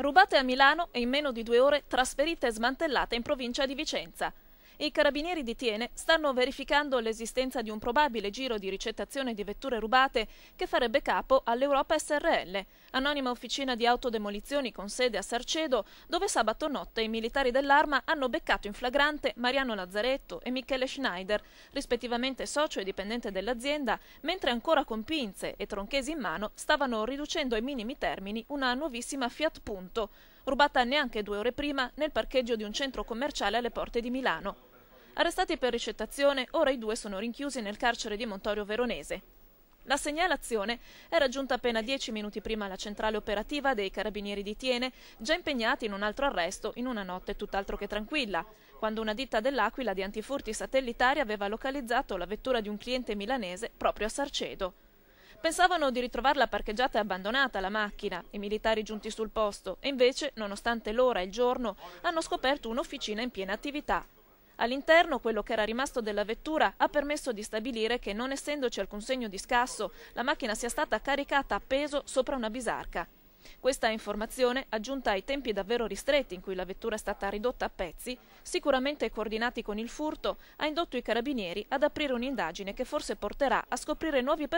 rubate a Milano e in meno di due ore trasferite e smantellate in provincia di Vicenza. I carabinieri di Tiene stanno verificando l'esistenza di un probabile giro di ricettazione di vetture rubate che farebbe capo all'Europa SRL, anonima officina di autodemolizioni con sede a Sarcedo, dove sabato notte i militari dell'Arma hanno beccato in flagrante Mariano Lazzaretto e Michele Schneider, rispettivamente socio e dipendente dell'azienda, mentre ancora con pinze e tronchesi in mano stavano riducendo ai minimi termini una nuovissima Fiat Punto, rubata neanche due ore prima nel parcheggio di un centro commerciale alle porte di Milano. Arrestati per ricettazione, ora i due sono rinchiusi nel carcere di Montorio Veronese. La segnalazione è raggiunta appena dieci minuti prima alla centrale operativa dei carabinieri di Tiene, già impegnati in un altro arresto in una notte tutt'altro che tranquilla, quando una ditta dell'Aquila di antifurti satellitari aveva localizzato la vettura di un cliente milanese proprio a Sarcedo. Pensavano di ritrovarla parcheggiata e abbandonata la macchina, i militari giunti sul posto, e invece, nonostante l'ora e il giorno, hanno scoperto un'officina in piena attività, All'interno, quello che era rimasto della vettura ha permesso di stabilire che, non essendoci alcun segno di scasso, la macchina sia stata caricata a peso sopra una bisarca. Questa informazione, aggiunta ai tempi davvero ristretti in cui la vettura è stata ridotta a pezzi, sicuramente coordinati con il furto, ha indotto i carabinieri ad aprire un'indagine che forse porterà a scoprire nuovi percorsi